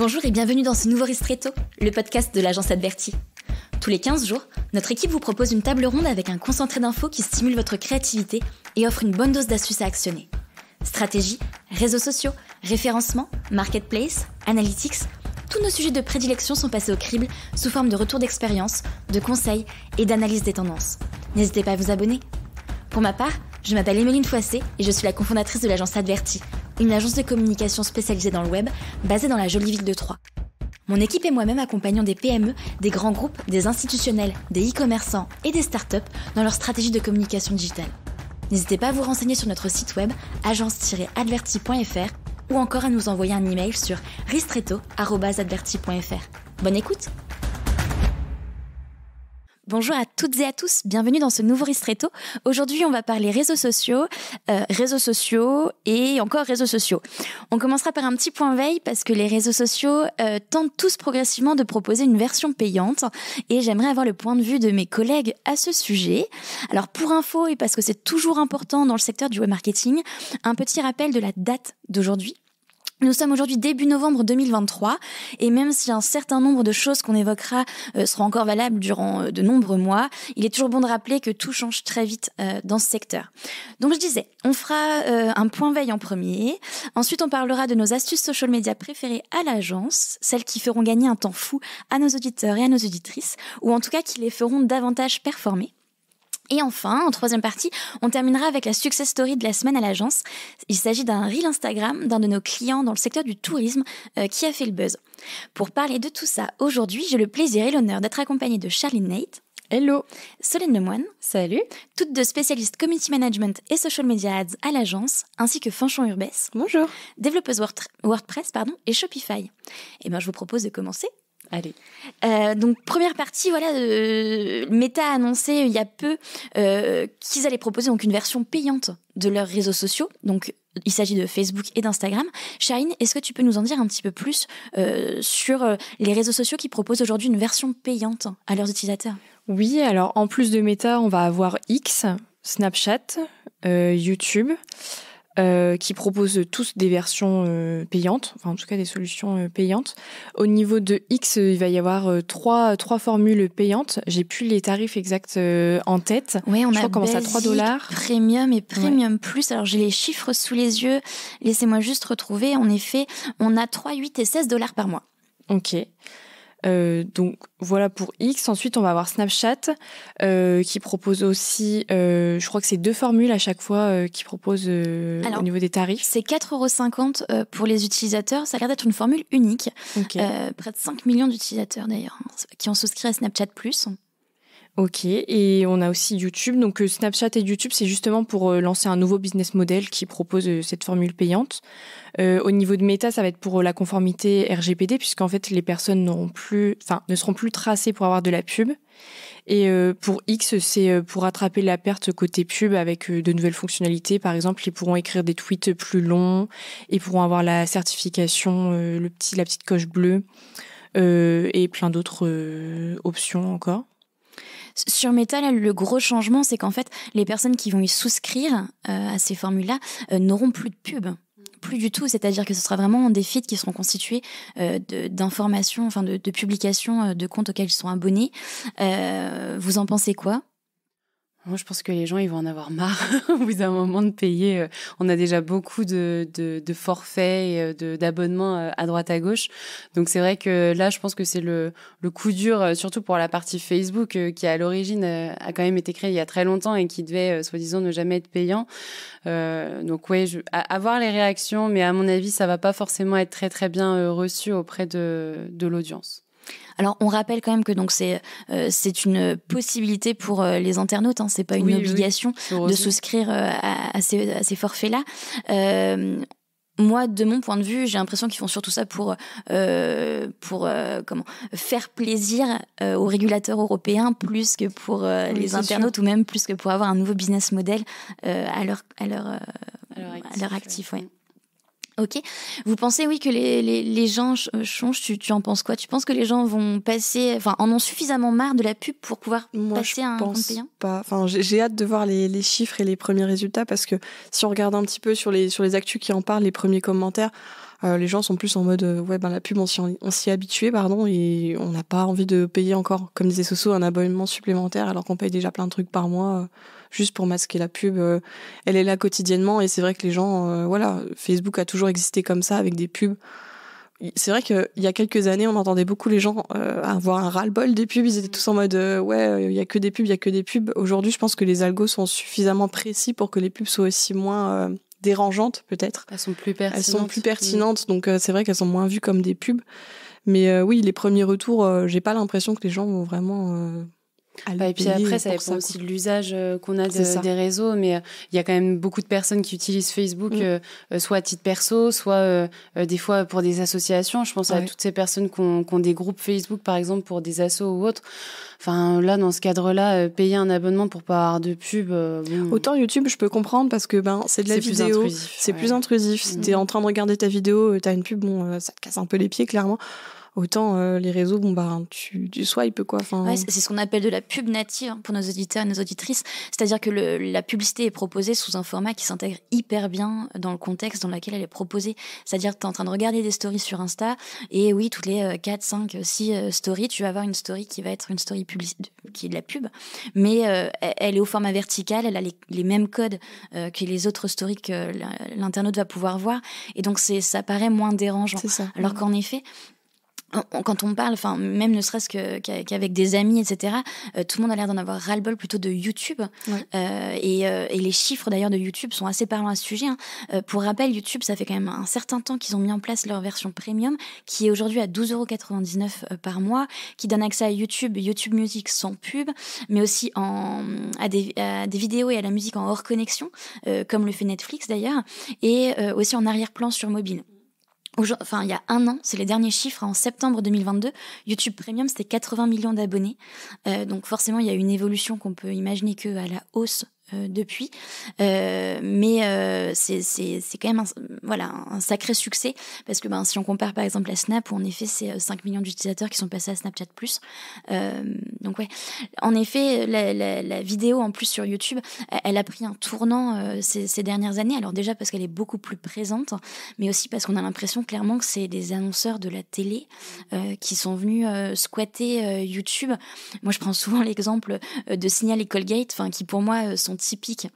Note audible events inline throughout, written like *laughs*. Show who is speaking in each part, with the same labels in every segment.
Speaker 1: Bonjour et bienvenue dans ce nouveau Ristretto, le podcast de l'agence Adverti. Tous les 15 jours, notre équipe vous propose une table ronde avec un concentré d'infos qui stimule votre créativité et offre une bonne dose d'astuces à actionner. Stratégie, réseaux sociaux, référencement, marketplace, analytics, tous nos sujets de prédilection sont passés au crible sous forme de retours d'expérience, de conseils et d'analyse des tendances. N'hésitez pas à vous abonner. Pour ma part, je m'appelle Emeline Foissé et je suis la cofondatrice de l'agence Adverti, une agence de communication spécialisée dans le web, basée dans la jolie ville de Troyes. Mon équipe et moi-même accompagnons des PME, des grands groupes, des institutionnels, des e-commerçants et des startups dans leur stratégie de communication digitale. N'hésitez pas à vous renseigner sur notre site web agence-adverti.fr ou encore à nous envoyer un email sur ristretto.adverti.fr. Bonne écoute Bonjour à toutes et à tous, bienvenue dans ce nouveau Ristretto. Aujourd'hui, on va parler réseaux sociaux, euh, réseaux sociaux et encore réseaux sociaux. On commencera par un petit point veille parce que les réseaux sociaux euh, tentent tous progressivement de proposer une version payante et j'aimerais avoir le point de vue de mes collègues à ce sujet. Alors pour info et parce que c'est toujours important dans le secteur du web marketing, un petit rappel de la date d'aujourd'hui. Nous sommes aujourd'hui début novembre 2023 et même si un certain nombre de choses qu'on évoquera euh, seront encore valables durant euh, de nombreux mois, il est toujours bon de rappeler que tout change très vite euh, dans ce secteur. Donc je disais, on fera un point veille en premier, ensuite on parlera de nos astuces social media préférées à l'agence, celles qui feront gagner un temps fou à nos auditeurs et à nos auditrices, ou en tout cas qui les feront davantage performer. Et enfin, en troisième partie, on terminera avec la success story de la semaine à l'agence. Il s'agit d'un reel Instagram d'un de nos clients dans le secteur du tourisme euh, qui a fait le buzz. Pour parler de tout ça, aujourd'hui, j'ai le plaisir et l'honneur d'être accompagnée de Charlene Nate. Hello Solène Lemoine. Salut Toutes deux spécialistes community management et social media ads à l'agence, ainsi que Fanchon Urbès. Bonjour Développeuse WordPress pardon, et Shopify. Et eh bien, je vous propose de commencer Allez. Euh, donc première partie, voilà, euh, Meta a annoncé il y a peu euh, qu'ils allaient proposer donc une version payante de leurs réseaux sociaux. Donc il s'agit de Facebook et d'Instagram. Shine, est-ce que tu peux nous en dire un petit peu plus sur les réseaux sociaux qui proposent aujourd'hui une version payante
Speaker 2: à leurs utilisateurs Oui, alors en plus de Meta, on va avoir X, Snapchat, YouTube. Euh, qui proposent tous des versions euh, payantes, enfin en tout cas des solutions euh, payantes. Au niveau de X, il va y avoir trois, trois formules payantes. J'ai plus les tarifs exacts en tête. Oui, on a basic, à 3 dollars.
Speaker 1: Premium et Premium Plus. Alors j'ai les chiffres sous les yeux. Laissez-moi juste retrouver. En effet, on a 3, 8 et 16 dollars par mois.
Speaker 2: Ok. Euh, donc voilà pour X. Ensuite, on va avoir Snapchat euh, qui propose aussi, euh, je crois que c'est deux formules à chaque fois euh, qui propose euh, au niveau des tarifs. C'est 4,50€
Speaker 1: pour les utilisateurs. Ça a l'air d'être une formule unique. Okay. près de 5 millions d'utilisateurs d'ailleurs hein,
Speaker 2: qui ont souscrit à Snapchat Plus. Ok, et on a aussi YouTube. Donc euh, Snapchat et YouTube, c'est justement pour euh, lancer un nouveau business model qui propose euh, cette formule payante. au niveau de Meta, ça va être pour la conformité RGPD, puisqu'en fait les personnes plus, ne seront plus tracées pour avoir de la pub. Et pour X, c'est pour rattraper la perte côté pub avec de nouvelles fonctionnalités. Par exemple, ils pourront écrire des tweets plus longs, ils pourront avoir la certification, le petit, la petite coche bleue, et plein d'autres options encore. Sur Meta, le gros changement, c'est qu'en fait, les
Speaker 1: personnes qui vont y souscrire euh, à ces formules-là euh, n'auront plus de pub. Plus du tout, c'est-à-dire que ce sera vraiment des feeds qui seront constitués euh, d'informations, enfin de publications de comptes
Speaker 3: auxquels ils sont abonnés. vous en pensez quoi moi, je pense que les gens, ils vont en avoir marre *laughs* au bout d'un moment de payer. Euh, on a déjà beaucoup de, forfaits euh, de d'abonnements euh, à droite à gauche. Donc, c'est vrai que là, je pense que c'est le, coup dur, surtout pour la partie Facebook, qui à l'origine a quand même été créée il y a très longtemps et qui devait, soi-disant, ne jamais être payant. donc, ouais, avoir les réactions, mais à mon avis, ça va pas forcément être très, très bien reçu auprès de l'audience. Alors on rappelle
Speaker 1: quand même que donc c'est euh, c'est une possibilité pour euh, les internautes, Ce hein. c'est pas une obligation de souscrire euh, à, ces, forfaits-là moi, de mon point de vue, j'ai l'impression qu'ils font surtout ça pour, pour comment faire plaisir aux régulateurs européens plus que pour les internautes ou même plus que pour avoir un nouveau business model à leur à leur, leur actif. Ok. Vous pensez, oui, que les, gens euh, changent. Tu, en penses quoi Tu penses que les gens vont passer, enfin, en ont suffisamment marre de la pub pour pouvoir Moi, passer un pense
Speaker 4: pas. Enfin, j'ai hâte de voir les, chiffres et les premiers résultats parce que si on regarde un petit peu sur les sur les actus qui en parlent, les premiers commentaires. Euh, les gens sont plus en mode euh, ouais ben la pub on s'y est habitué pardon et on n'a pas envie de payer encore comme disait Soso un abonnement supplémentaire alors qu'on paye déjà plein de trucs par mois juste pour masquer la pub. Euh, elle est là quotidiennement et c'est vrai que les gens, euh, voilà, Facebook a toujours existé comme ça avec des pubs. C'est vrai qu'il y a quelques années, on entendait beaucoup les gens euh, avoir un ras-le-bol des pubs. Ils étaient tous en mode ouais, il y a que des pubs, il y a que des pubs. Aujourd'hui, je pense que les algos sont suffisamment précis pour que les pubs soient aussi moins dérangeantes peut-être. Elles sont plus pertinentes. Elles sont plus pertinentes, mm. donc c'est vrai qu'elles sont moins vues comme des pubs. Mais oui, les premiers retours, j'ai pas l'impression que les gens vont vraiment et puis après, ça dépend aussi
Speaker 3: de l'usage euh, qu'on a des réseaux, mais euh, il y a quand même beaucoup de personnes qui utilisent Facebook, mm. euh, soit à titre perso, soit des fois pour des associations. Je pense à toutes ces personnes qui ont, des groupes Facebook, par exemple, pour des assos ou autres. Enfin, là, dans ce cadre-là, payer un abonnement pour pas avoir de pub.
Speaker 4: Autant YouTube, je peux comprendre parce que ben c'est de la vidéo, c'est plus intrusif. Si mm. t'es en train de regarder ta vidéo, t'as une pub, bon, ça te casse un peu les pieds, clairement. Autant euh, les réseaux, bon, bah, tu, il swipes, quoi. Ouais, c'est ce qu'on
Speaker 1: appelle de la pub native hein, pour nos auditeurs et nos auditrices. C'est-à-dire que la publicité est proposée sous un format qui s'intègre hyper bien dans le contexte dans lequel elle est proposée. C'est-à-dire que tu es en train de regarder des stories sur Insta et oui, toutes les 4, 5, 6 stories, tu vas avoir une story qui va être une story qui est de la pub, mais euh, elle est au format vertical, elle a les, mêmes codes euh, que les autres stories que l'internaute va pouvoir voir. Et donc, ça paraît moins dérangeant. Ça. Alors qu'en effet, quand on parle, enfin même ne serait-ce qu'avec des amis, etc., euh, tout le monde a l'air d'en avoir ras-le-bol plutôt de YouTube. Euh, euh, et, les chiffres d'ailleurs de YouTube sont assez parlants à ce sujet. Hein. pour rappel, YouTube, ça fait quand même un certain temps qu'ils ont mis en place leur version premium, qui est aujourd'hui à 12,99€ par mois, qui donne accès à YouTube, YouTube Music sans pub, mais aussi en, à des vidéos et à la musique en hors connexion, comme le fait Netflix d'ailleurs, et aussi en arrière-plan sur mobile. Enfin, il y a un an, c'est les derniers chiffres, en septembre 2022, YouTube Premium, c'était 80 millions d'abonnés. Euh, donc forcément, il y a une évolution qu'on peut imaginer que à la hausse euh, depuis. Euh, mais euh, c'est quand même un, voilà, un sacré succès parce que ben, si on compare par exemple à Snap, où en effet c'est 5 millions d'utilisateurs qui sont passés à Snapchat Plus. donc ouais, en effet, la, vidéo en plus sur YouTube, elle a pris un tournant ces, ces, dernières années. Alors déjà parce qu'elle est beaucoup plus présente, mais aussi parce qu'on a l'impression clairement que c'est des annonceurs de la télé qui sont venus squatter YouTube. Moi je prends souvent *laughs* l'exemple de Signal et Colgate, qui pour moi sont typique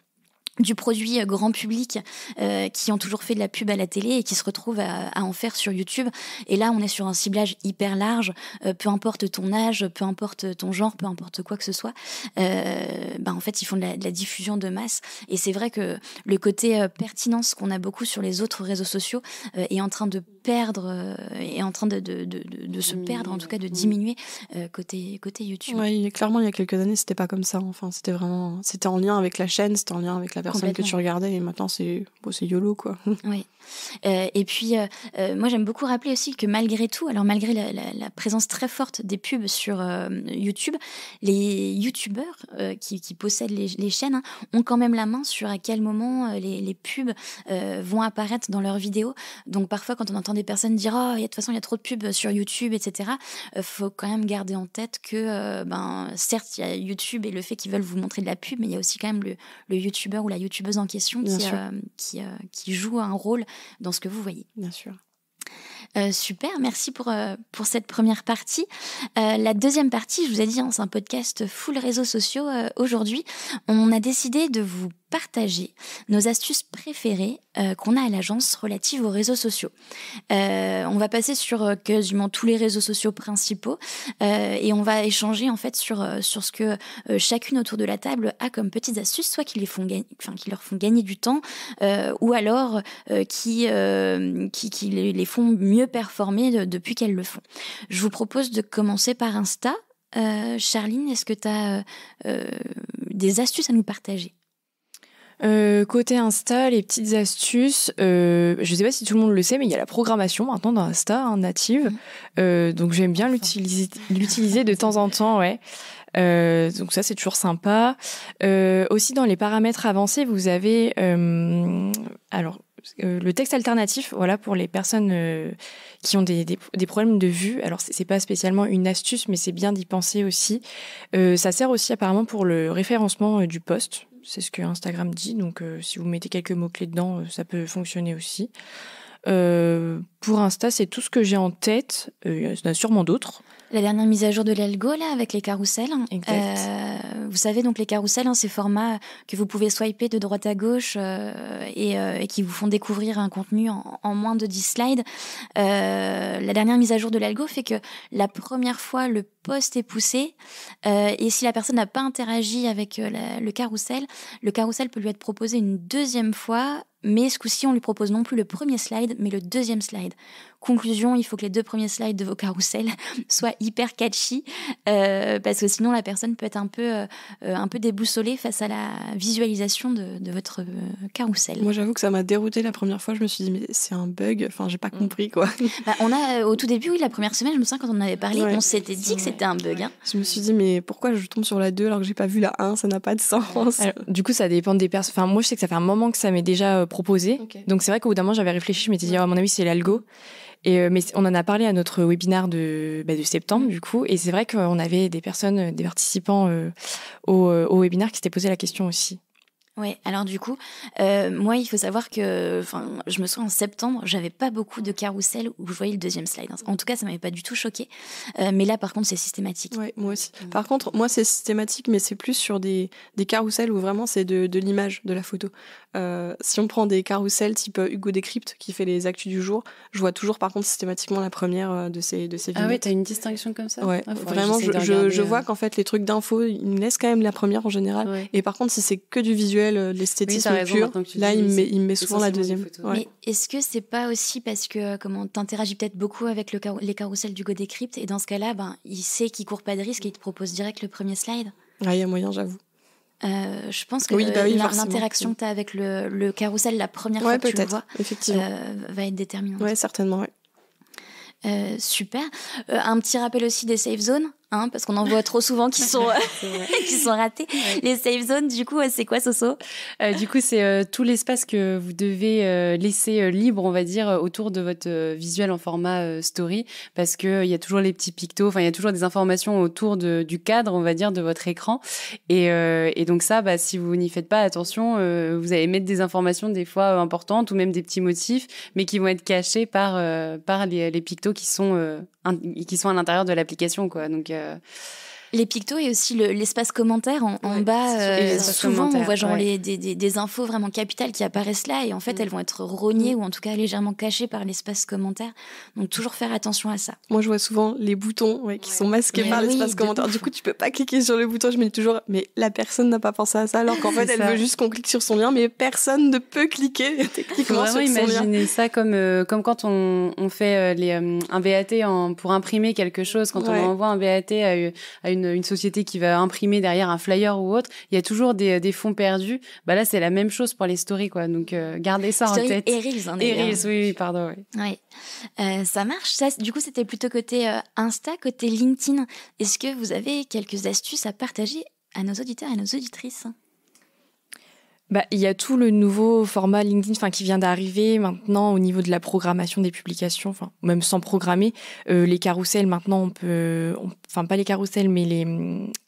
Speaker 1: du produit euh, grand public euh, qui ont toujours fait de la pub à la télé et qui se retrouvent à, en faire sur YouTube. Et là, on est sur un ciblage hyper large, euh, peu importe ton âge, peu importe ton genre, peu importe quoi que ce soit. Ben, en fait, ils font de la diffusion de masse. Et c'est vrai que le côté pertinence qu'on a beaucoup sur les autres réseaux sociaux est en train de perdre et euh, en train de, de, de, de se perdre, en tout cas de mmh. diminuer euh, côté, côté YouTube. Oui,
Speaker 4: clairement, il y a quelques années, c'était pas comme ça. Enfin, c'était vraiment. C'était en lien avec la chaîne, c'était
Speaker 1: en lien avec la personne que tu regardais, et maintenant, c'est YOLO, quoi. Oui. Euh, et puis, euh, euh, moi, j'aime beaucoup rappeler aussi que malgré tout, alors malgré la, présence très forte des pubs sur YouTube, les YouTubeurs qui, possèdent les, chaînes hein, ont quand même la main sur à quel moment les, pubs vont apparaître dans leurs vidéos. Donc, parfois, quand on entend des personnes dire Oh, de toute façon, il y a trop de pubs sur YouTube, etc., faut quand même garder en tête que, ben, certes, il y a YouTube et le fait qu'ils veulent vous montrer de la pub, mais il y a aussi quand même le, le YouTubeur ou la YouTubeuse en question qui, qui joue un rôle dans ce que vous voyez. Bien sûr. Euh, super, merci pour, euh, pour cette première partie. Euh, la deuxième partie, je vous ai dit, hein, c'est un podcast full réseaux sociaux aujourd'hui. On a décidé de vous partager nos astuces préférées euh, qu'on a à l'agence relative aux réseaux sociaux. Euh, on va passer sur euh, quasiment tous les réseaux sociaux principaux et on va échanger en fait sur, sur ce que chacune autour de la table a comme petites astuces, soit qui, les font gagner, enfin, qui leur font gagner du temps ou alors qui, qui, les, font mieux performer depuis qu'elles le font. Je vous propose de commencer par Insta. Charline, est-ce que tu as des astuces à nous partager
Speaker 2: euh, côté Insta, les petites astuces, euh, je ne sais pas si tout le monde le sait, mais il y a la programmation maintenant dans Insta hein, native. Mhm. Euh, donc j'aime bien l'utiliser de temps en temps, ouais. donc ça c'est toujours sympa. aussi dans les paramètres avancés, vous avez alors le texte alternatif, voilà, pour les personnes qui ont des, problèmes de vue. Alors, n'est pas spécialement une astuce, mais c'est bien d'y penser aussi. ça sert aussi apparemment pour le référencement du poste. C'est ce que Instagram dit, donc euh, si vous mettez quelques mots-clés dedans, euh, ça peut fonctionner aussi. Euh, pour Insta, c'est tout ce que j'ai en tête. Euh, il y en a sûrement d'autres. La dernière mise à jour de l'algo,
Speaker 1: là, avec les carousels. Exact. Euh, vous savez, donc, les carousels, hein, ces formats que vous pouvez swiper de droite à gauche euh, et, et, qui vous font découvrir un contenu en, moins de 10 slides. la dernière mise à jour de l'algo fait que la première fois, le post est poussé et si la personne n'a pas interagi avec le carousel, le carousel peut lui être proposé une deuxième fois mais ce coup-ci, on lui propose non plus le premier slide, mais le deuxième slide, Conclusion, il faut que les deux premiers slides de vos carousels *laughs* soient hyper catchy, euh, parce que sinon la personne peut être un peu, euh, un peu déboussolée face à la visualisation de, votre carrousel. Euh, moi j'avoue que ça m'a dérouté la première fois, je me suis dit mais c'est un bug, enfin j'ai pas mm. compris quoi. *laughs* Bah, on a au tout début, oui, la première semaine, je me souviens quand on en avait parlé, on s'était dit que c'était un bug. Hein.
Speaker 2: Je me suis dit mais pourquoi je tombe sur la 2 alors que j'ai pas vu la 1, ça n'a pas de sens. du coup ça dépend des personnes, enfin moi je sais que ça fait un moment que ça m'est déjà proposé, donc c'est vrai qu'au bout d'un moment j'avais réfléchi, je m'étais dit oh, à mon avis c'est l'algo. Euh, mais on en a parlé à notre webinaire bah, de, septembre, du coup. Et c'est vrai qu'on avait des personnes, euh, des participants euh, au, au webinaire qui s'étaient posé la question aussi.
Speaker 1: Oui, alors du coup, moi, il faut savoir que, je me souviens en septembre, j'avais pas beaucoup de carrousel où je voyais le deuxième slide. Hein. En tout cas, ça m'avait pas du tout choqué. mais là, par contre, c'est systématique. Oui, moi aussi. Par contre, moi, c'est systématique, mais c'est plus sur des, des carousels où vraiment c'est de l'image,
Speaker 4: de la photo. Euh, si on prend des carousels type euh, Hugo Décrypte qui fait les actus du jour, je vois toujours par contre systématiquement la première euh, de ces de ces Ah oui, t'as
Speaker 3: une distinction comme ça. Ouais, ah, vraiment, je,
Speaker 4: je, vois qu'en fait les trucs d'info, ils me laissent quand même la première en général. Et par contre, si c'est que du visuel, de l'esthétisme pur, là, il me met, il met souvent la deuxième. Mais
Speaker 1: est-ce que c'est pas aussi parce que comment t'interagis peut-être beaucoup avec le les carousels d'Hugo Décrypte et dans ce cas-là, ben il sait qu'il court pas de risque et il te propose direct le premier slide. Ah, il y a moyen, j'avoue. Euh, je pense que bah l'interaction que tu as avec le, le, carrousel la première fois que tu le vois euh, va être déterminante. Oui, certainement. Ouais. Euh, super. un petit rappel aussi des safe zones. Hein, parce
Speaker 3: qu'on en voit trop souvent qui sont *laughs* *laughs* qui sont ratés. Les safe zones, du coup, c'est quoi Soso euh, Du coup, c'est euh, tout l'espace que vous devez euh, laisser libre, on va dire, autour de votre visuel en format story, parce qu'il y a toujours les petits pictos, enfin il y a toujours des informations autour du cadre, on va dire, de votre écran. Et, donc ça, bah, si vous n'y faites pas attention, vous allez mettre des informations des fois importantes ou même des petits motifs, mais qui vont être cachés par par les, les pictos qui sont qui sont à l'intérieur de l'application, quoi. Donc euh, les pictos et aussi l'espace commentaire en, bas. Euh, souvent, on voit des,
Speaker 1: infos vraiment capitales qui apparaissent là et en fait, mm. elles vont être rognées mm. ou en tout cas légèrement cachées par l'espace commentaire. Donc, toujours faire attention à ça. Moi, je vois souvent les boutons qui sont masqués par l'espace
Speaker 4: commentaire. Du coup, tu peux pas cliquer sur le bouton. Je me dis toujours, mais la personne n'a pas pensé à ça alors qu'en *laughs* fait, elle veut juste qu'on clique sur son lien, mais personne ne peut cliquer *laughs* techniquement sur son lien. imaginer
Speaker 3: ça comme, euh, comme quand on, fait euh, les, un VAT en, pour imprimer quelque chose, quand on envoie un VAT à une une, société qui va imprimer derrière un flyer ou autre, il y a toujours des, euh, fonds perdus. Bah là, c'est la même chose pour les stories, quoi. Donc, euh, gardez ça en tête. Et hein, oui, pardon.
Speaker 1: Euh, ça marche. du coup, c'était plutôt côté Insta, côté LinkedIn. Est-ce que vous avez quelques astuces à partager à nos auditeurs et nos auditrices
Speaker 2: bah, il y a tout le nouveau format LinkedIn enfin qui vient d'arriver maintenant au niveau de la programmation des publications, enfin même sans programmer, euh, les carousels maintenant on peut enfin pas les carousels mais les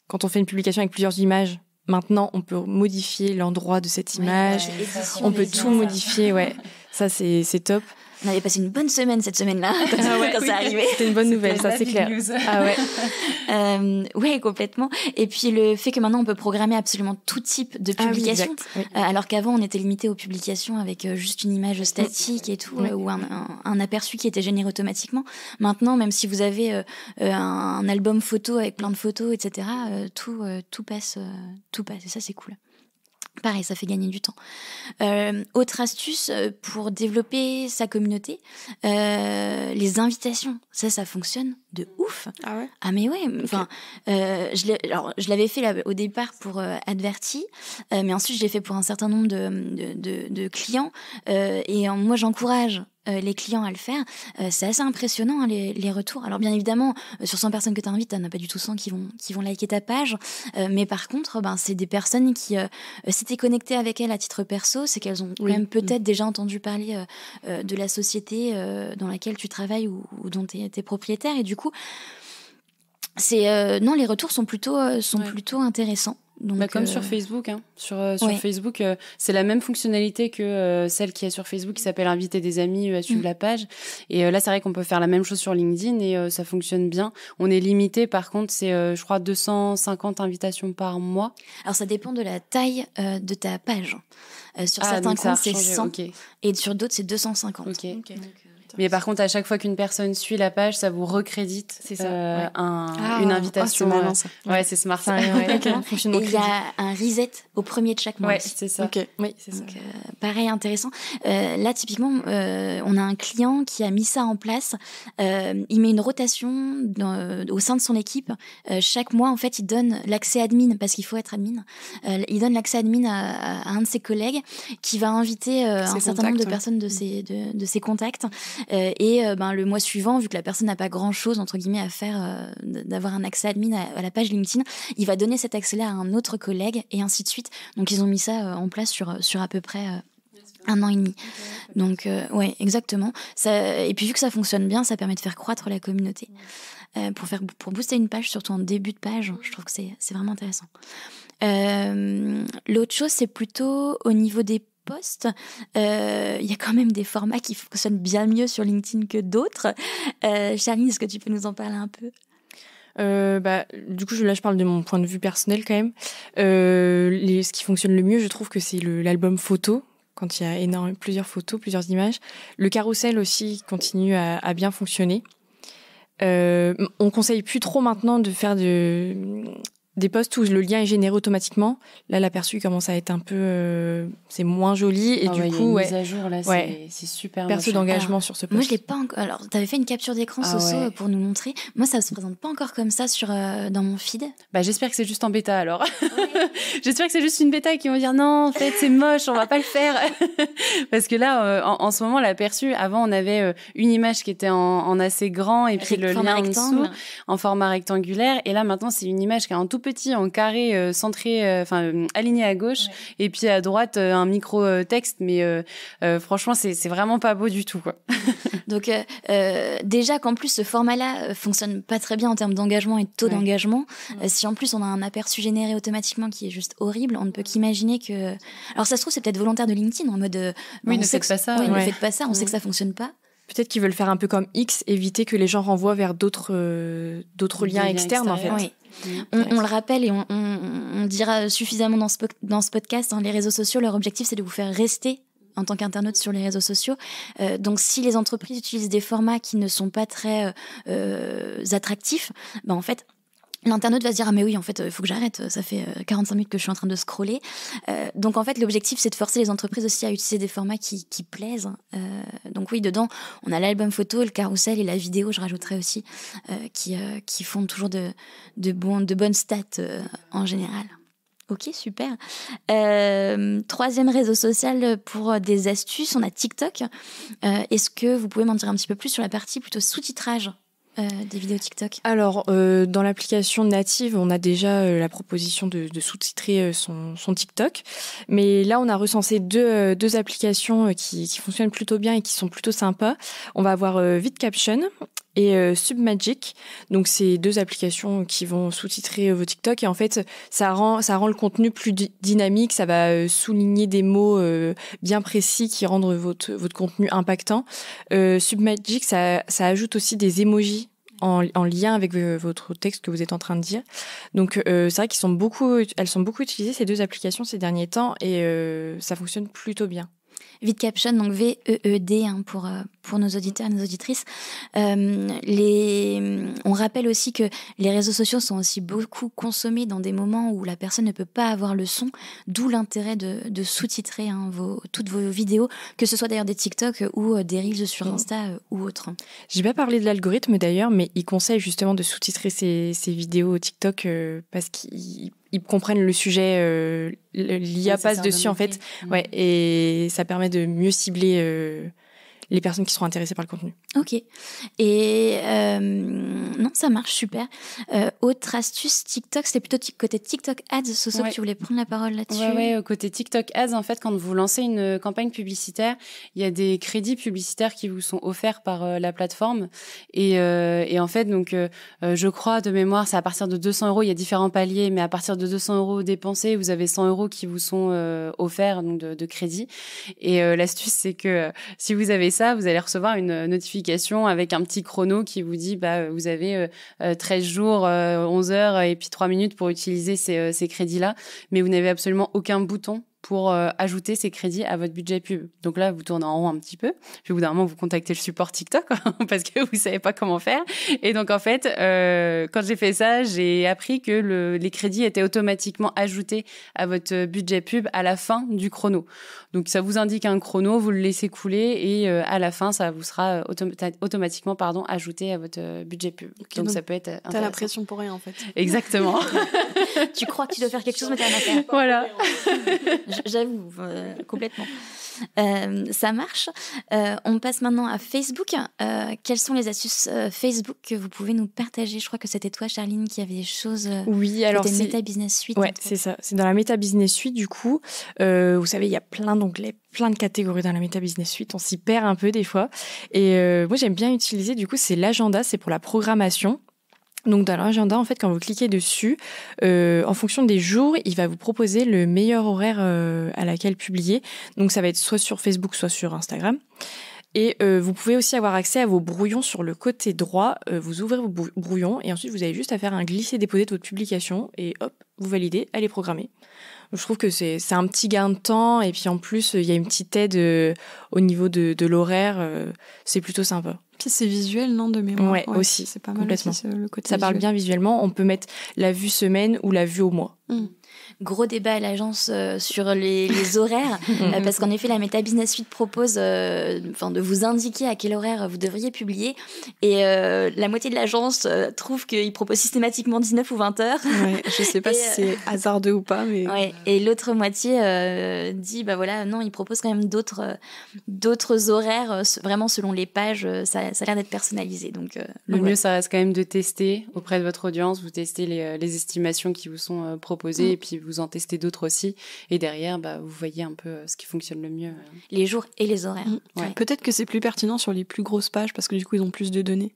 Speaker 2: quand on fait une publication avec plusieurs images Maintenant, on peut modifier l'endroit de cette image. on peut tout modifier, ouais. Ça, c'est top. On avait passé une bonne
Speaker 1: semaine cette semaine-là *laughs* *laughs* quand, ah ouais, C'était une bonne nouvelle, ça c'est clair. Ah ouais. *laughs* euh, ouais, complètement. Et puis le fait que maintenant on peut programmer absolument tout type de ah publication, euh, alors qu'avant on était limité aux publications avec euh, juste une image statique et tout, euh, ou un, aperçu qui était généré automatiquement. Maintenant, même si vous avez un, album photo avec plein de photos, etc., tout tout passe, tout passe. Et ça c'est cool. Pareil, ça fait gagner du temps. Euh, autre astuce euh, pour développer sa communauté, euh, les invitations. Ça, ça fonctionne de ouf. Ah ouais Ah mais ouais. Enfin, je l'avais fait au départ pour Adverti, mais ensuite je l'ai fait pour un certain nombre de, de clients. et moi, j'encourage euh, les clients à le faire. Euh, c'est assez impressionnant hein, les, retours. Alors bien évidemment, euh, sur 100 personnes que tu invites, tu as pas du tout 100 qui vont, qui vont liker ta page. mais par contre, ben, c'est des personnes qui, s'étaient connectées avec elles à titre perso, c'est qu'elles ont même peut-être mm. déjà entendu parler de la société dans laquelle tu travailles ou, dont tu es, propriétaire. Et du coup, c'est non les retours sont plutôt sont plutôt intéressants bah, comme sur euh, Facebook,
Speaker 3: hein. sur, euh, sur Facebook, euh, c'est la même fonctionnalité que celle qui est sur Facebook qui s'appelle inviter des amis à suivre mm. la page. Et là, c'est vrai qu'on peut faire la même chose sur LinkedIn et ça fonctionne bien. On est limité, par contre, c'est je crois 250 invitations par mois. Alors ça dépend de la taille de ta page. sur ah, certains comptes, c'est 100 et sur d'autres, c'est 250. Okay. Mais par contre, à chaque fois qu'une personne suit la page, ça vous recrédite ça, euh, ah, une oh, invitation. c'est ouais, c'est smart. *laughs* Et il y a un reset au premier de chaque mois. Ouais, ça.
Speaker 1: Oui, c'est ça. Euh, pareil, intéressant. Euh, là, typiquement, on a un client qui a mis ça en place. il met une rotation au sein de son équipe. chaque mois, en fait, il donne l'accès admin parce qu'il faut être admin. il donne l'accès admin à, un de ses collègues qui va inviter un certain nombre de personnes de mm. de, de ses contacts euh, et euh, ben, le mois suivant, vu que la personne n'a pas grand-chose, entre guillemets, à faire, euh, d'avoir un accès admin à, la page LinkedIn, il va donner cet accès-là à un autre collègue, et ainsi de suite. Donc, ils ont mis ça en place sur, sur à peu près un an et demi. Donc, ouais, exactement. Ça, et puis, vu que ça fonctionne bien, ça permet de faire croître la communauté. pour, faire, pour booster une page, surtout en début de page, je trouve que c'est vraiment intéressant. L'autre chose, c'est plutôt au niveau des poste. Euh, il y a quand même des formats qui fonctionnent bien mieux sur LinkedIn que d'autres. Euh, Charline, est-ce que tu peux nous en parler un peu
Speaker 2: euh, bah, du coup, là, je parle de mon point de vue personnel quand même. ce qui fonctionne le mieux, je trouve que c'est l'album photo, quand il y a plusieurs photos, plusieurs images. Le carrousel aussi continue à, bien fonctionner. Euh, on conseille plus trop maintenant de faire de, des postes où le lien est généré automatiquement, là l'aperçu commence à être un peu, euh, c'est moins joli et ah du ouais, coup, ouais, mise à jour là, ouais, c'est super. Perso d'engagement sur ce poste. Moi je l'ai pas
Speaker 1: encore. Alors t'avais fait une capture d'écran ah Soso pour nous montrer. Moi ça se présente pas encore comme ça sur euh, dans mon
Speaker 3: feed. Bah j'espère que c'est juste en bêta alors. *laughs* j'espère que c'est juste une bêta qui va vont dire non en fait c'est moche on va pas le faire *laughs* parce que là euh, en, ce moment l'aperçu avant on avait une image qui était en, assez grand et puis le lien en dessous en format rectangulaire et là maintenant c'est une image qui a un tout petit en carré euh, centré, euh, enfin euh, aligné à gauche, et puis à droite un micro texte. Mais franchement, c'est vraiment pas beau du tout. *laughs* Donc
Speaker 1: déjà qu'en plus ce format-là fonctionne pas très bien en termes d'engagement et de taux d'engagement. Mm. si en plus on a un aperçu généré automatiquement qui est juste horrible, on ne peut qu'imaginer que. Alors ça se trouve c'est peut-être volontaire de LinkedIn en mode. oui, ne faites pas ça. Ne faites pas ça. On sait mm. que ça fonctionne pas.
Speaker 2: Peut-être qu'ils veulent faire un peu comme X, éviter que les gens renvoient vers d'autres d'autres liens, externes, en fait. Oui.
Speaker 1: Mm. On, le rappelle et on, dira suffisamment dans ce, dans ce podcast, dans hein, les réseaux sociaux, leur objectif c'est de vous faire rester en tant qu'internaute sur les réseaux sociaux. Euh, donc si les entreprises utilisent des formats qui ne sont pas très euh, euh, attractifs, ben, en fait L'internaute va se dire ah mais oui en fait il euh, faut que j'arrête ça fait 45 euh, minutes que je suis en train de scroller euh, donc en fait l'objectif c'est de forcer les entreprises aussi à utiliser des formats qui, plaisent donc oui dedans on a l'album photo le carousel et la vidéo je rajouterai aussi qui, qui font toujours de, de, bonnes stats en général Ok, super. troisième réseau social pour des astuces, on a TikTok. Est-ce que vous pouvez m'en dire un petit peu plus sur la partie plutôt sous-titrage
Speaker 2: euh, des vidéos TikTok Alors, euh, dans l'application native, on a déjà euh, la proposition de, de sous-titrer son, son, TikTok. Mais là, on a recensé deux, applications qui, qui, fonctionnent plutôt bien et qui sont plutôt sympas. On va avoir VidCaption et euh, Submagic. Donc c'est deux applications qui vont sous-titrer euh, vos TikTok et en fait ça rend ça rend le contenu plus dynamique, ça va euh, souligner des mots bien précis qui rendent votre votre contenu impactant. Submagic ça ça ajoute aussi des emojis en, lien avec votre texte que vous êtes en train de dire. Donc c'est vrai qu'elles sont beaucoup, sont beaucoup utilisées ces deux applications ces derniers temps et ça fonctionne plutôt bien. VidCaption, Caption, donc V-E-E-D hein, pour, euh, pour nos auditeurs et nos
Speaker 1: auditrices. Euh, les... On rappelle aussi que les réseaux sociaux sont aussi beaucoup consommés dans des moments où la personne ne peut pas avoir le son, d'où l'intérêt de, de sous-titrer hein, vos, toutes vos vidéos, que ce soit d'ailleurs des TikTok ou euh, des Reels sur mm. Insta ou autre.
Speaker 2: J'ai pas parlé de l'algorithme d'ailleurs, mais il conseille justement de sous-titrer ses, vidéos vidéos TikTok parce qu'il ils comprennent le sujet. Euh, L'IA passe dessus en fait, ouais, mm. et ça permet de mieux cibler euh, les personnes qui seront intéressées par le contenu.
Speaker 1: Ok. Et euh, non, ça marche super. Euh, autre astuce TikTok, c'était plutôt côté TikTok Ads, Soso, que tu voulais prendre la parole là-dessus. Oui, ouais, euh,
Speaker 3: côté TikTok Ads, en fait, quand vous lancez une campagne publicitaire, il y a des crédits publicitaires qui vous sont offerts par la plateforme. Et, en fait, donc, je crois de mémoire, c'est à partir de 200 euros, il y a différents paliers, mais à partir de 200 euros dépensés, vous avez 100 euros qui vous sont offerts donc de, de crédit. Et l'astuce, c'est que si vous avez vous allez recevoir une euh, notification avec un petit chrono qui vous dit bah euh, vous avez 13 euh, jours, 11 heures et puis 3 minutes pour utiliser ces crédits-là, mais vous n'avez absolument aucun bouton pour euh, ajouter ces crédits à votre budget pub. Donc là, vous tournez en rond un petit peu. Puis au bout d'un moment, vous contactez le support TikTok hein, *laughs* parce que vous savez pas comment faire. Et donc en fait, euh, quand j'ai fait ça, j'ai appris que les crédits étaient automatiquement ajoutés à votre budget pub à la fin du chrono. Donc ça vous indique un chrono, vous le laissez couler et euh, à la fin, ça vous sera euh, automatiquement pardon ajouté à votre budget pub. donc, ça peut être. T'as la pression
Speaker 4: pour rien en fait. Exactement.
Speaker 1: *laughs* tu crois que tu dois faire quelque chose, mais t'as rien à faire. Voilà. *laughs* *laughs* J'avoue, euh, complètement. Euh, ça marche. Euh, on passe maintenant à Facebook. quelles sont les astuces Facebook que vous pouvez nous partager Je crois que c'était toi, Charline, qui avait des choses. Oui, alors c'est Meta Business Suite.
Speaker 2: Ouais, c'est ça. C'est dans la Meta Business Suite, du coup. vous savez, il y a plein d'onglets, plein de catégories dans la Meta Business Suite. On s'y perd un peu des fois. Et moi, j'aime bien utiliser, du coup, c'est l'agenda. C'est pour la programmation. Donc dans l'agenda, en fait, quand vous cliquez dessus, euh, en fonction des jours, il va vous proposer le meilleur horaire euh, à laquelle publier. Donc ça va être soit sur Facebook, soit sur Instagram. Et euh, vous pouvez aussi avoir accès à vos brouillons sur le côté droit. vous ouvrez vos brouillons et ensuite vous avez juste à faire un glisser-déposer de votre publication et hop, vous validez, elle est programmée. Je trouve que c'est un petit gain de temps et puis en plus, il y a une petite aide au niveau de l'horaire. c'est plutôt sympa
Speaker 1: c'est visuel, non, de
Speaker 4: mémoire aussi. C'est pas mal le côté Ça parle bien
Speaker 2: visuellement. On peut mettre la vue semaine ou la vue au mois.
Speaker 1: Hmm. Gros débat à l'agence euh, sur les, horaires, *laughs* euh, parce qu'en effet, la Meta Business Suite propose euh, enfin de vous indiquer à quel horaire vous devriez publier. Et la moitié de l'agence trouve qu'il propose systématiquement 19 ou 20 heures. Je je sais pas si c'est hasardeux ou pas, mais. et l'autre moitié dit bah voilà, non, il propose quand même d'autres d'autres horaires, vraiment selon les pages. Ça, ça a l'air d'être personnalisé. Donc,
Speaker 3: le mieux, ça reste quand même de tester auprès de votre audience. Vous testez les, estimations qui vous sont proposées mm. et puis vous vous en testez d'autres aussi. Et derrière, bah, vous voyez un peu euh, ce qui fonctionne le mieux. Euh.
Speaker 4: Les jours et les horaires. Mm. Peut-être que c'est plus pertinent sur les plus grosses pages parce que du coup, ils ont plus de données.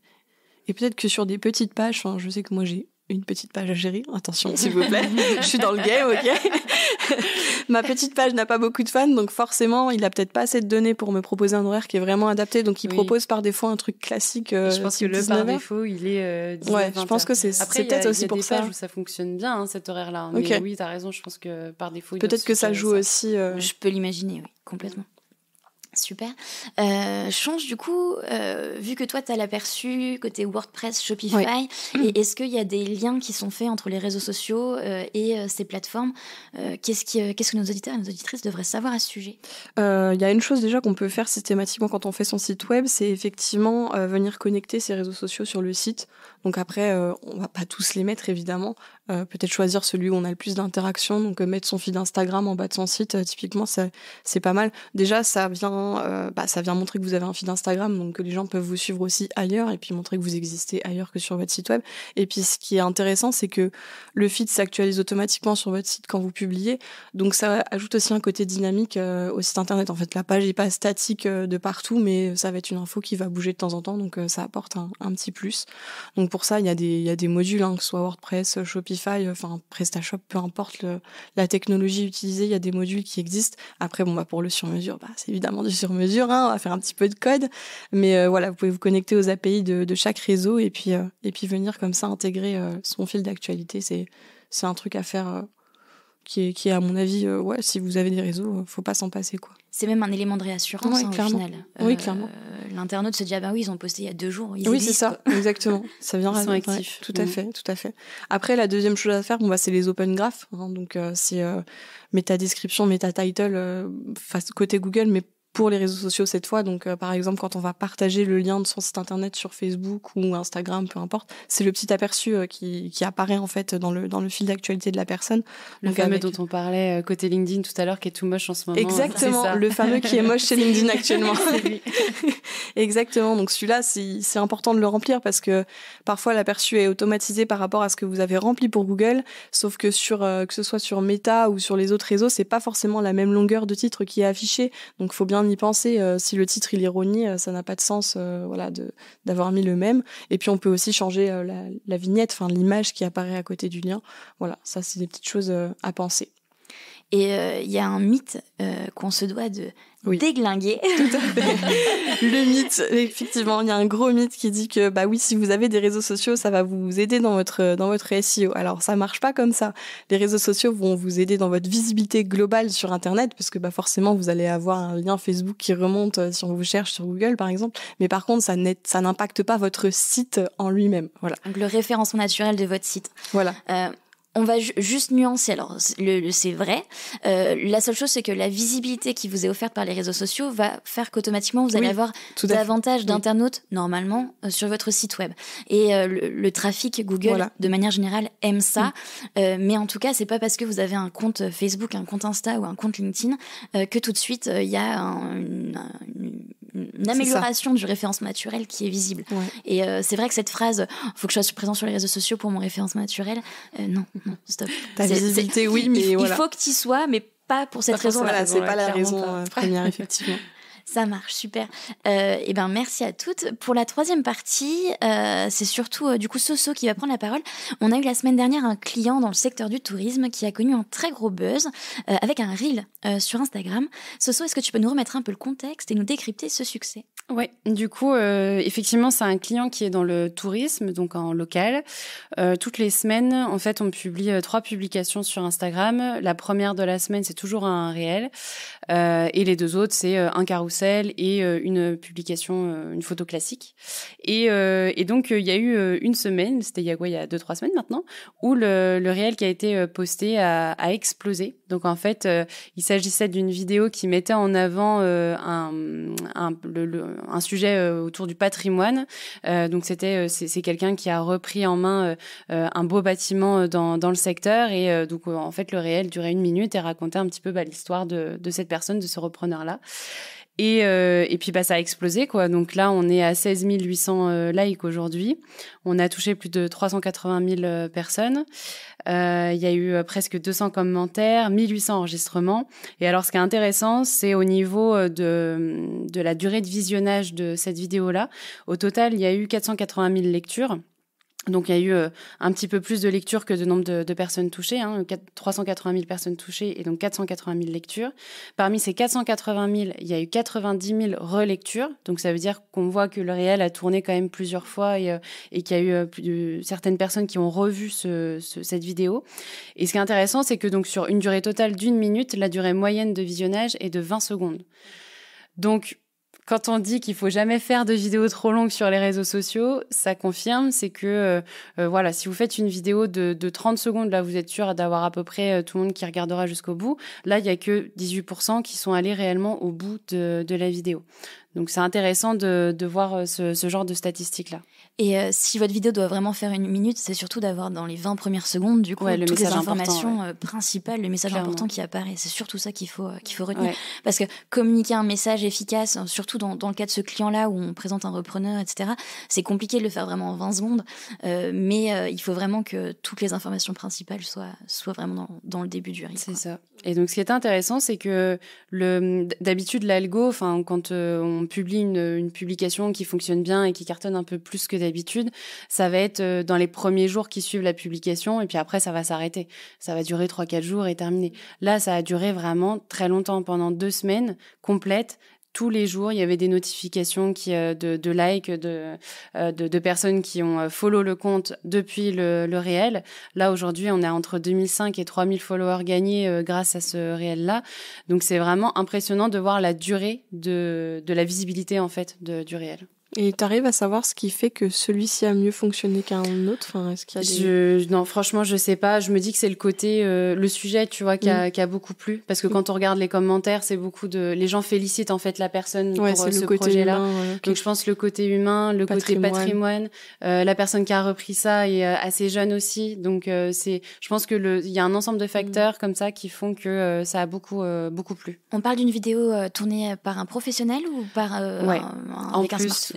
Speaker 4: Et peut-être que sur des petites pages, je sais que moi j'ai une petite page à gérer. Attention, s'il vous plaît. *laughs* je suis dans le game,
Speaker 3: ok
Speaker 4: *laughs* Ma petite page n'a pas beaucoup de fans, donc forcément, il a peut-être pas assez de données pour me proposer un horaire qui est vraiment adapté. Donc, il propose par défaut un truc classique. Euh, je pense que le par défaut, il est. Euh, ouais, je pense que c'est peut-être aussi pour des ça. Pages ça
Speaker 3: fonctionne bien, hein, cet horaire-là. Mais oui, oui, t'as raison, je pense que par défaut. Peut-être que ça joue
Speaker 1: aussi. Euh, je peux l'imaginer, oui, complètement. Super. Euh, change du coup, euh, vu que toi tu as l'aperçu côté WordPress, Shopify, et est-ce qu'il y a des liens qui sont faits entre les réseaux sociaux euh, et ces plateformes Qu'est-ce qui, qu'est-ce que nos auditeurs et nos auditrices devraient savoir à ce sujet Il y a une chose déjà qu'on peut faire systématiquement quand on fait son site web, c'est effectivement
Speaker 4: venir connecter ses réseaux sociaux sur le site. Donc après, on va pas tous les mettre évidemment. Euh, peut-être choisir celui où on a le plus d'interactions donc euh, mettre son feed Instagram en bas de son site, euh, typiquement, c'est pas mal. Déjà, ça vient, bah, ça vient montrer que vous avez un feed Instagram, donc que les gens peuvent vous suivre aussi ailleurs, et puis montrer que vous existez ailleurs que sur votre site web. Et puis, ce qui est intéressant, c'est que le feed s'actualise automatiquement sur votre site quand vous publiez, donc ça ajoute aussi un côté dynamique au site internet. En fait, la page n'est pas statique de partout, mais ça va être une info qui va bouger de temps en temps, donc ça apporte un, petit plus. Donc pour ça, il y, a des, des modules, hein, que ce soit WordPress, Shopify, euh, enfin PrestaShop, peu importe la technologie utilisée, il y a des modules qui existent. Après, bon, bah, pour le sur-mesure, bah, c'est évidemment du sur-mesure, hein, on va faire un petit peu de code. Mais euh, voilà, vous pouvez vous connecter aux API de, chaque réseau et puis, euh, et puis venir comme ça intégrer son fil d'actualité. C'est un truc à faire qui est, à mon avis, euh, ouais, si vous avez des réseaux, euh, faut pas s'en passer quoi.
Speaker 1: C'est même un élément de réassurance ouais, hein, oui, euh, clairement. L'internaute se dit ah ben oui, ils ont posté il y a deux jours. Ils oui, c'est ça, *laughs* exactement. Ça vient ils tout à mm. fait, tout à fait.
Speaker 4: Après, la deuxième chose à faire, bon bah c'est les open graph. Hein. donc c'est méta description, méta title face côté Google, mais pour les réseaux sociaux cette fois. Donc, euh, par exemple, quand on va partager le lien de son site internet sur Facebook ou Instagram, peu importe, c'est le petit aperçu euh, qui, qui, apparaît en fait dans le,
Speaker 3: dans le fil d'actualité de la personne. Le fameux dont on parlait euh, côté LinkedIn tout à l'heure, qui est tout moche en ce moment. Exactement, le fameux qui est moche chez *laughs* LinkedIn actuellement. *laughs*
Speaker 4: *laughs* Exactement. Donc, celui-là, c'est important de le remplir parce que parfois l'aperçu est automatisé par rapport à ce que vous avez rempli pour Google. Sauf que sur, que ce soit sur Meta ou sur les autres réseaux, c'est pas forcément la même longueur de titre qui est affichée. Donc, faut bien y penser. Euh, si le titre il est euh, ça n'a pas de sens euh, voilà, de, d'avoir mis le même. Et puis on peut aussi changer la, la, vignette, enfin l'image qui apparaît à côté du lien. Voilà, ça c'est des petites choses à penser.
Speaker 1: Et euh, il y a un mythe euh, qu'on se doit de déglinguer. *laughs* Tout à fait. le mythe, effectivement, il y a un
Speaker 4: gros mythe qui dit que bah oui, si vous avez des réseaux sociaux, ça va vous aider dans votre dans votre SEO. Alors ça marche pas comme ça. Les réseaux sociaux vont vous aider dans votre visibilité globale sur internet puisque bah forcément vous allez avoir un lien Facebook qui remonte euh, si on vous cherche sur Google par exemple, mais par contre ça ça
Speaker 1: n'impacte pas votre site en lui-même. Voilà. Donc le référencement naturel de votre site. Voilà on va juste nuancer. Alors, c'est vrai. Euh, la seule chose, c'est que la visibilité qui vous est offerte par les réseaux sociaux va faire qu'automatiquement, vous allez avoir davantage d'internautes, normalement, euh, sur votre site web. Et euh, le, trafic Google, de manière générale, aime ça. mais en tout cas, c'est pas parce que vous avez un compte Facebook, un compte Insta ou un compte LinkedIn que tout de suite, il y a une une amélioration du référence naturel qui est visible. Et euh, c'est vrai que cette phrase, euh, faut que je sois présent sur les réseaux sociaux pour mon référence naturel, euh, non, non, stop. *laughs* Ta visibilité, oui, mais il, faut que tu sois, mais pas pour cette raison-là. Voilà, c'est pas la raison, première, *laughs* effectivement. Ça marche, super. et euh, eh ben merci à toutes. Pour la troisième partie, euh, c'est surtout euh, du coup Soso qui va prendre la parole. On a eu la semaine dernière un client dans le secteur du tourisme qui a connu un très gros buzz avec un reel sur Instagram. Soso, est-ce que tu peux nous remettre un peu le contexte et nous décrypter ce succès
Speaker 3: oui, du coup, euh, effectivement, c'est un client qui est dans le tourisme, donc en local. Euh, toutes les semaines, en fait, on publie euh, trois publications sur Instagram. La première de la semaine, c'est toujours un réel. et les deux autres, c'est un carrousel et une publication, une photo classique. Et, donc, il y a eu une semaine, c'était il il y a deux, trois semaines maintenant, où le, réel qui a été posté a, explosé. Donc, en fait, il s'agissait d'une vidéo qui mettait en avant un, le un sujet euh, autour du patrimoine. Euh, donc c'était euh, c'est quelqu'un qui a repris en main un beau bâtiment dans, le secteur et donc en fait le réel durait une minute et racontait un petit peu bah, l'histoire de, de cette personne, de ce repreneur là. Et, euh, et puis bah, ça a explosé quoi. Donc là, on est à 16 800 euh, likes aujourd'hui. On a touché plus de 380 000 euh, personnes. Il y a eu presque 200 commentaires, 1800 enregistrements. Et alors, ce qui est intéressant, c'est au niveau de, de la durée de visionnage de cette vidéo-là. Au total, il y a eu 480 000 lectures. Donc il y a eu euh, un petit peu plus de lectures que de nombre de, personnes touchées, hein, 380 000 personnes touchées et donc 480 000 lectures. Parmi ces 480 000, il y a eu 90 000 relectures, donc ça veut dire qu'on voit que le réel a tourné quand même plusieurs fois et, euh, qu'il y a eu euh, certaines personnes qui ont revu cette vidéo. Et ce qui est intéressant, c'est que donc sur une durée totale d'une minute, la durée moyenne de visionnage est de 20 secondes. Donc quand on dit qu'il faut jamais faire de vidéos trop longues sur les réseaux sociaux, ça confirme, c'est que euh, euh, voilà, si vous faites une vidéo de, de 30 secondes, là vous êtes sûr d'avoir à peu près euh, tout le monde qui regardera jusqu'au bout. Là, il y a que 18% qui sont allés réellement au bout de la vidéo. Donc c'est intéressant de, de, voir euh, ce, ce genre de statistiques-là.
Speaker 1: Et euh, si votre vidéo doit vraiment faire une minute, c'est surtout d'avoir dans les 20 premières secondes, du coup, le toutes les informations euh, principales, le message important qui apparaît. C'est surtout ça qu'il faut, qu'il faut retenir. Parce que communiquer un message efficace, surtout dans, dans le cas de ce client-là où on présente un repreneur, etc., c'est compliqué de le faire vraiment en 20 secondes. mais il faut vraiment que toutes les informations principales
Speaker 3: soient, soient vraiment dans, le début du rythme C'est ça. Et donc, ce qui est intéressant, c'est que d'habitude, l'algo, enfin, quand on publie une, une, publication qui fonctionne bien et qui cartonne un peu plus que d'habitude, ça va être euh, dans les premiers jours qui suivent la publication et puis après ça va s'arrêter. Ça va durer 3-4 jours et terminer. Là, ça a duré vraiment très longtemps, pendant deux semaines complètes tous les jours, il y avait des notifications qui, euh, de, de likes, euh, de, de, personnes qui ont euh, follow le compte depuis le, le réel. Là, aujourd'hui, on a entre 2005 et 3000 followers gagnés grâce à ce réel-là. Donc, c'est vraiment impressionnant de voir la durée de, de la visibilité, en fait, de, du réel. Et tu arrives à savoir
Speaker 4: ce qui fait que celui-ci a mieux fonctionné qu'un autre enfin, est-ce qu'il y a
Speaker 3: je, Non, franchement, je sais pas. Je me dis que c'est le côté, euh, le sujet, tu vois, qui a, mm. qui a, beaucoup plu. Parce que mm. quand on regarde les commentaires, c'est beaucoup de. Les gens félicitent en fait la personne pour euh, ce projet-là. Donc je pense le côté humain, le côté patrimoine. Euh, la personne qui a repris ça est assez jeune aussi. Donc c'est, je pense que le, il y a un ensemble de mm. facteurs comme ça qui font que ça a beaucoup, beaucoup plu.
Speaker 1: On parle d'une vidéo tournée par un professionnel ou par un, en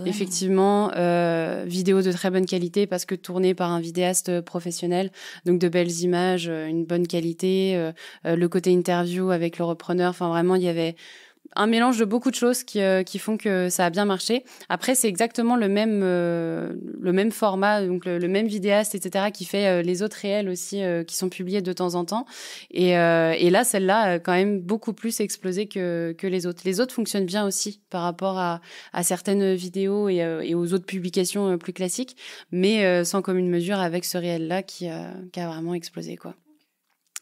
Speaker 3: Effectivement, euh, de très bonne qualité parce que tournée par un vidéaste euh, professionnel, donc de belles images, euh, une bonne qualité, euh, le côté interview avec le repreneur. Enfin, vraiment, il y avait un mélange de beaucoup de choses euh, qui, font que ça a bien marché. Après, c'est exactement le même, euh, le même format, donc le, même vidéaste, etc., qui fait euh, les autres réels aussi, qui sont publiés de temps en temps. Et, là, celle-là quand même beaucoup plus explosé que, les autres. Les autres fonctionnent bien aussi par rapport à, certaines vidéos et, aux autres publications plus classiques, mais sans commune mesure avec ce réel-là qui, qui a vraiment explosé, quoi.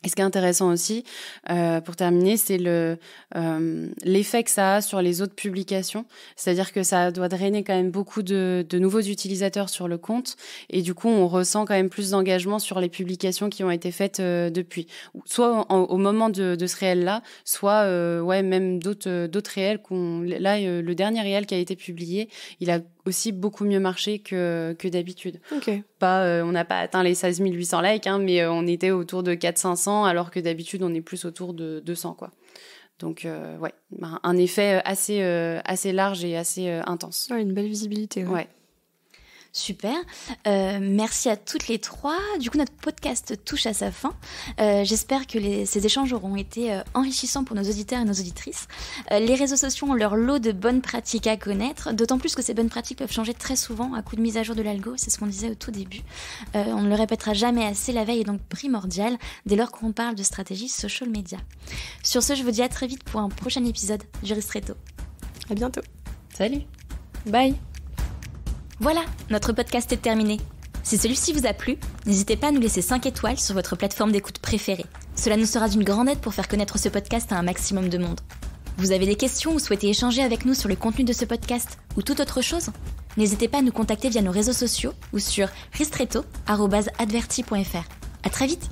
Speaker 3: Et ce qui est intéressant aussi, euh, pour terminer, c'est le euh, l'effet que ça a sur les autres publications. C'est-à-dire que ça doit drainer quand même beaucoup de, nouveaux utilisateurs sur le compte, et du coup, on ressent quand même plus d'engagement sur les publications qui ont été faites euh, depuis, soit au moment de, de ce réel-là, soit ouais même d'autres d'autres réels qu'on là le dernier réel qui a été publié, il a aussi beaucoup mieux marché que, que d'habitude. Ok. Pas, euh, on n'a pas atteint les 16 800 likes, hein, mais euh, on était autour de 4 500 alors que d'habitude, on est plus autour de 200, quoi. Donc, euh, ouais, un effet assez, assez large et assez intense. une belle visibilité. ouais. Super. Euh, merci à toutes les trois. Du coup, notre podcast touche à
Speaker 1: sa fin. Euh, j'espère que ces échanges auront été euh, enrichissants pour nos auditeurs et nos auditrices. les réseaux sociaux ont leur lot de bonnes pratiques à connaître, d'autant plus que ces bonnes pratiques peuvent changer très souvent à coup de mise à jour de l'algo. C'est ce qu'on disait au tout début. on ne le répétera jamais assez. La veille est donc primordiale dès lors qu'on parle de stratégie social media. Sur ce, je vous dis à très vite pour un prochain épisode du Ristretto. À bientôt. Salut. Bye. Voilà, notre podcast est terminé. Si celui-ci vous a plu, n'hésitez pas à nous laisser 5 étoiles sur votre plateforme d'écoute préférée. Cela nous sera d'une grande aide pour faire connaître ce podcast à un maximum de monde. Vous avez des questions ou souhaitez échanger avec nous sur le contenu de ce podcast ou toute autre chose N'hésitez pas à nous contacter via nos réseaux sociaux ou sur ristretto.adverti.fr. À très vite